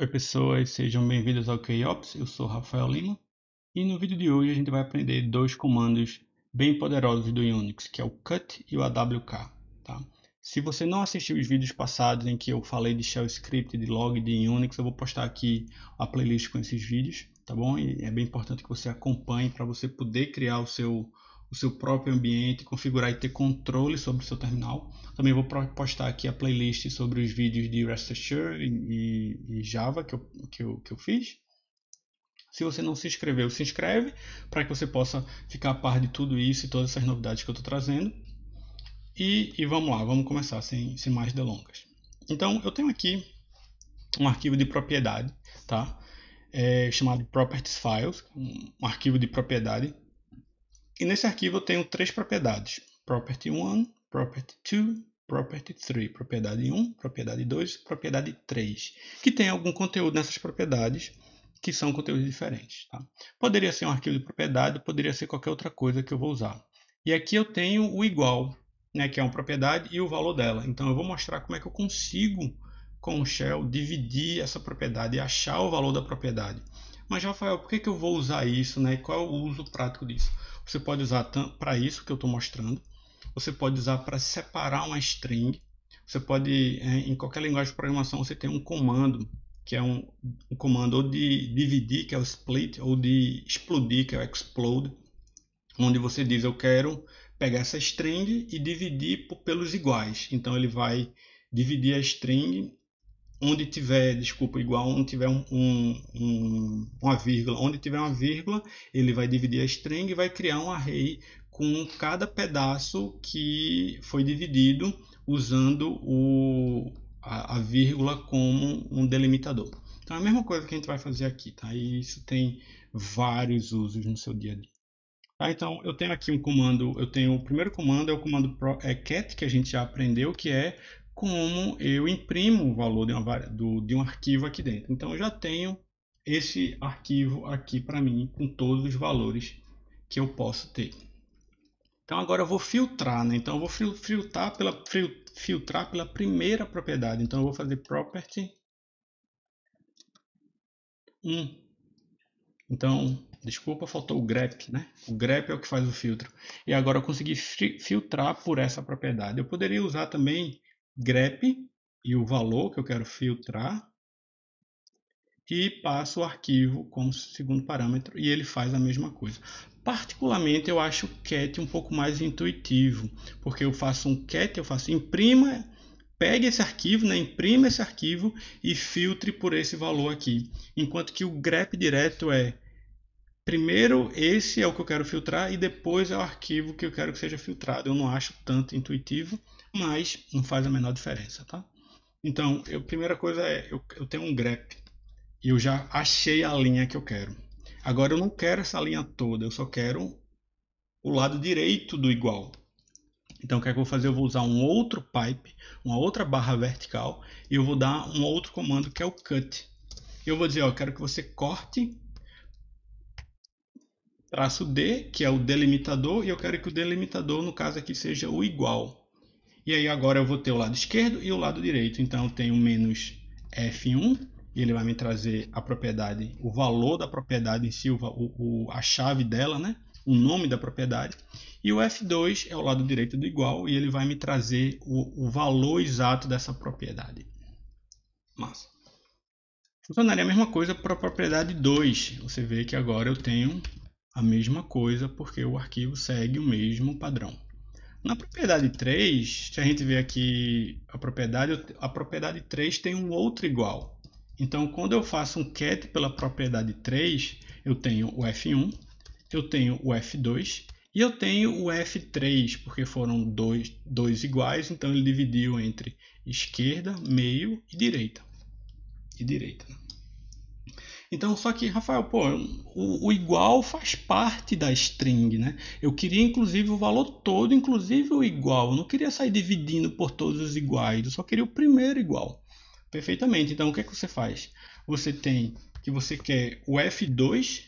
Oi pessoas, sejam bem-vindos ao KOps, eu sou Rafael Lima e no vídeo de hoje a gente vai aprender dois comandos bem poderosos do Unix, que é o cut e o awk. Tá? Se você não assistiu os vídeos passados em que eu falei de shell script, de log, de Unix, eu vou postar aqui a playlist com esses vídeos, tá bom? E é bem importante que você acompanhe para você poder criar o seu o seu próprio ambiente, configurar e ter controle sobre o seu terminal. Também vou postar aqui a playlist sobre os vídeos de Rest Assure e, e, Java que eu, que, eu, que eu fiz. Se você não se inscreveu, se inscreve para que você possa ficar a par de tudo isso e todas essas novidades que eu estou trazendo. E, e, vamos lá, vamos começar sem, sem mais delongas. Então, eu tenho aqui um arquivo de propriedade, tá? É, chamado Properties Files, um arquivo de propriedade e nesse arquivo eu tenho três propriedades: property 1, property 2, property 3, propriedade 1, propriedade 2, propriedade 3, que tem algum conteúdo nessas propriedades que são conteúdos diferentes. Tá? Poderia ser um arquivo de propriedade, poderia ser qualquer outra coisa que eu vou usar. E aqui eu tenho o igual, né, que é uma propriedade, e o valor dela. Então eu vou mostrar como é que eu consigo, com o shell, dividir essa propriedade e achar o valor da propriedade. Mas, Rafael, por que, que eu vou usar isso? Né? Qual é o uso prático disso? Você pode usar para isso que eu estou mostrando. Você pode usar para separar uma string. Você pode, é, em qualquer linguagem de programação, você tem um comando, que é um, um comando ou de dividir, que é o split, ou de explodir, que é o explode, onde você diz eu quero pegar essa string e dividir por, pelos iguais. Então ele vai dividir a string onde tiver, desculpa, igual, onde tiver um, um, um, uma vírgula, onde tiver uma vírgula, ele vai dividir a string e vai criar um array com cada pedaço que foi dividido usando o, a, a vírgula como um delimitador. Então é a mesma coisa que a gente vai fazer aqui, tá? E isso tem vários usos no seu dia a dia. Tá, então eu tenho aqui um comando, eu tenho o primeiro comando é o comando pro, é cat que a gente já aprendeu, que é como eu imprimo o valor de, uma, do, de um arquivo aqui dentro. Então, eu já tenho esse arquivo aqui para mim com todos os valores que eu posso ter. Então agora eu vou filtrar, né? Então eu vou filtrar pela, filtrar pela primeira propriedade. Então eu vou fazer property 1. Então, desculpa, faltou o grep, né? O grep é o que faz o filtro. E agora eu consegui filtrar por essa propriedade. Eu poderia usar também grep e o valor que eu quero filtrar e passo o arquivo como segundo parâmetro e ele faz a mesma coisa. Particularmente eu acho o cat um pouco mais intuitivo, porque eu faço um cat, eu faço imprima, pegue esse arquivo, né, imprima esse arquivo e filtre por esse valor aqui. Enquanto que o grep direto é primeiro esse é o que eu quero filtrar e depois é o arquivo que eu quero que seja filtrado. Eu não acho tanto intuitivo mas não faz a menor diferença, tá? Então, a primeira coisa é, eu, eu tenho um grep e eu já achei a linha que eu quero. Agora, eu não quero essa linha toda, eu só quero o lado direito do igual. Então, o que é que eu vou fazer? Eu vou usar um outro pipe, uma outra barra vertical, e eu vou dar um outro comando que é o cut. Eu vou dizer, ó, eu quero que você corte traço D, que é o delimitador, e eu quero que o delimitador, no caso aqui, seja o igual. E aí agora eu vou ter o lado esquerdo e o lado direito. Então eu tenho menos F1 e ele vai me trazer a propriedade, o valor da propriedade em si, o, o, a chave dela, né? o nome da propriedade. E o F2 é o lado direito do igual e ele vai me trazer o, o valor exato dessa propriedade. Massa. Funcionaria a mesma coisa para a propriedade 2. Você vê que agora eu tenho a mesma coisa porque o arquivo segue o mesmo padrão. Na propriedade 3, se a gente vê aqui a propriedade, a propriedade 3 tem um outro igual. Então, quando eu faço um cat pela propriedade 3, eu tenho o F1, eu tenho o F2 e eu tenho o F3, porque foram dois, dois iguais, então ele dividiu entre esquerda, meio e direita. E direita. Né? Então, só que, Rafael, pô, o, o, igual faz parte da string, né? Eu queria, inclusive, o valor todo, inclusive o igual. Eu não queria sair dividindo por todos os iguais, eu só queria o primeiro igual. Perfeitamente. Então, o que é que você faz? Você tem que você quer o F2,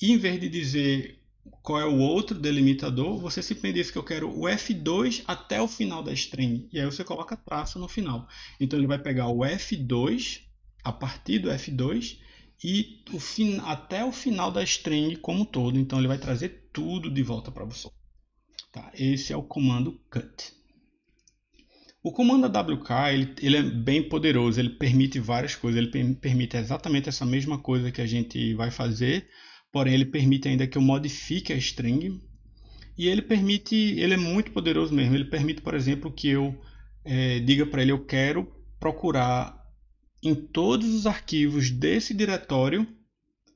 e em vez de dizer qual é o outro delimitador, você simplesmente diz que eu quero o F2 até o final da string. E aí você coloca traço no final. Então ele vai pegar o F2, a partir do F2, e o fin... até o final da string como um todo. Então ele vai trazer tudo de volta para você. Tá? Esse é o comando cut. O comando AWK ele, ele é bem poderoso, ele permite várias coisas, ele permite exatamente essa mesma coisa que a gente vai fazer, porém ele permite ainda que eu modifique a string e ele permite, ele é muito poderoso mesmo, ele permite, por exemplo, que eu é, diga para ele eu quero procurar em todos os arquivos desse diretório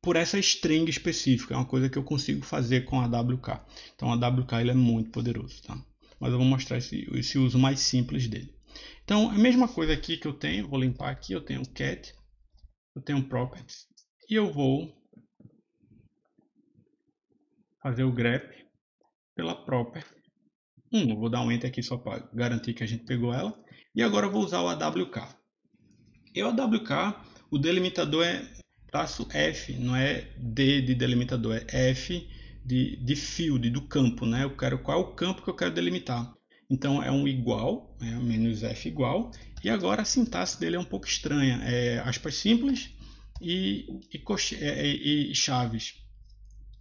por essa string específica. É uma coisa que eu consigo fazer com a AWK. Então a AWK ele é muito poderoso. Tá? Mas eu vou mostrar esse, esse uso mais simples dele. Então é a mesma coisa aqui que eu tenho, vou limpar aqui, eu tenho cat, eu tenho properties e eu vou fazer o grep pela property 1. Hum, vou dar um enter aqui só para garantir que a gente pegou ela. E agora eu vou usar o AWK. E o AWK, o delimitador é traço F, não é D de delimitador, é F de, de field, do campo, né? Eu quero qual é o campo que eu quero delimitar. Então é um igual, é menos F igual, e agora a sintaxe dele é um pouco estranha, é aspas simples e, e, e, é, é, e chaves.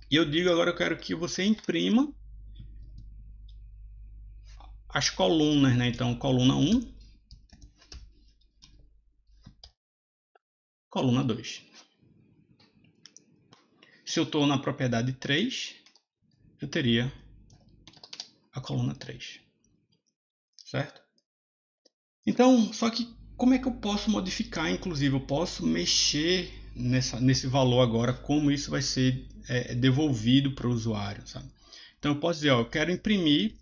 E eu digo agora eu quero que você imprima as colunas, né? Então coluna 1, coluna 2. Se eu estou na propriedade 3, eu teria a coluna 3. Certo? Então, só que como é que eu posso modificar? Inclusive, eu posso mexer nessa, nesse valor agora, como isso vai ser é, devolvido para o usuário. Sabe? Então, eu posso dizer, ó, eu quero imprimir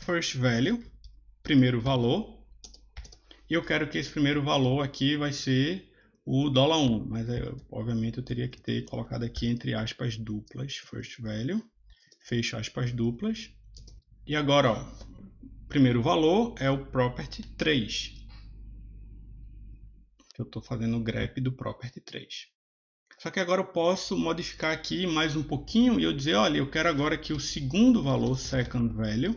first value, primeiro valor, e eu quero que esse primeiro valor aqui vai ser o dólar 1, mas eu, obviamente eu teria que ter colocado aqui entre aspas duplas, first value, fecho aspas duplas. E agora, ó, primeiro valor é o property 3, que eu estou fazendo o grep do property 3. Só que agora eu posso modificar aqui mais um pouquinho e eu dizer, olha, eu quero agora que o segundo valor, second value,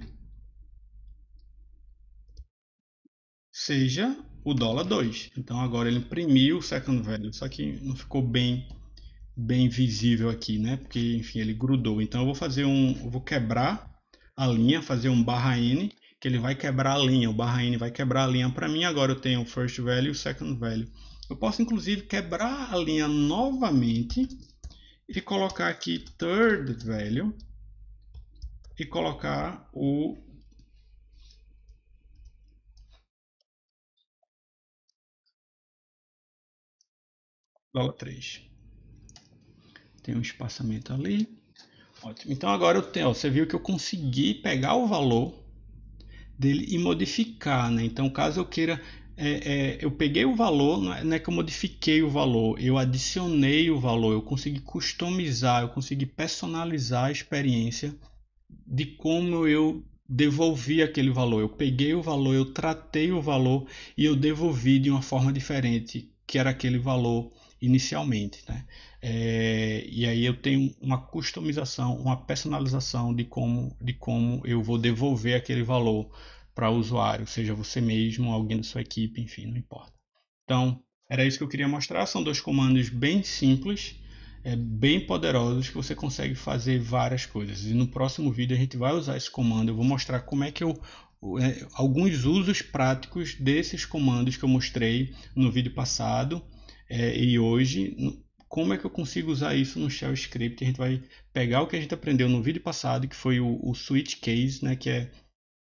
seja o dólar 2. Então agora ele imprimiu o second value, só que não ficou bem bem visível aqui, né? Porque enfim, ele grudou. Então eu vou fazer um, vou quebrar a linha, fazer um barra n, que ele vai quebrar a linha, o barra n vai quebrar a linha para mim. Agora eu tenho o first value e o second value. Eu posso inclusive quebrar a linha novamente e colocar aqui third value e colocar o dólar 3. Tem um espaçamento ali. Ótimo. Então agora eu tenho, ó, você viu que eu consegui pegar o valor dele e modificar, né? Então caso eu queira, é, é, eu peguei o valor, não é, não é que eu modifiquei o valor, eu adicionei o valor, eu consegui customizar, eu consegui personalizar a experiência de como eu devolvi aquele valor. Eu peguei o valor, eu tratei o valor e eu devolvi de uma forma diferente que era aquele valor inicialmente. Né? É, e aí eu tenho uma customização, uma personalização de como, de como eu vou devolver aquele valor para o usuário, seja você mesmo, alguém da sua equipe, enfim, não importa. Então, era isso que eu queria mostrar. São dois comandos bem simples, é, bem poderosos, que você consegue fazer várias coisas. E no próximo vídeo a gente vai usar esse comando. Eu vou mostrar como é que eu é, alguns usos práticos desses comandos que eu mostrei no vídeo passado é, e hoje. Como é que eu consigo usar isso no shell script? A gente vai pegar o que a gente aprendeu no vídeo passado, que foi o, o switch case, né, que é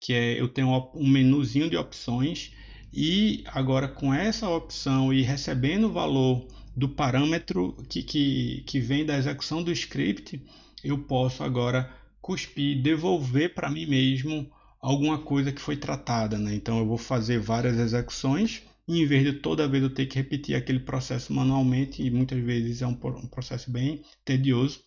que é eu tenho um menuzinho de opções e agora com essa opção e recebendo o valor do parâmetro que, que, que vem da execução do script, eu posso agora cuspir, devolver para mim mesmo alguma coisa que foi tratada, né? Então eu vou fazer várias execuções e em vez de toda vez eu ter que repetir aquele processo manualmente e muitas vezes é um, processo bem tedioso,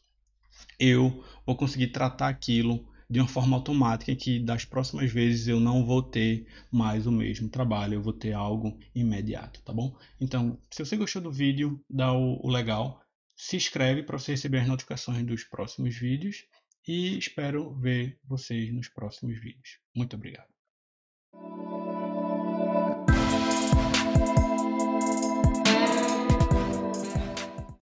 eu vou conseguir tratar aquilo de uma forma automática que das próximas vezes eu não vou ter mais o mesmo trabalho, eu vou ter algo imediato, tá bom? Então, se você gostou do vídeo, dá o, o legal, se inscreve para você receber as notificações dos próximos vídeos e espero ver vocês nos próximos vídeos. Muito obrigado.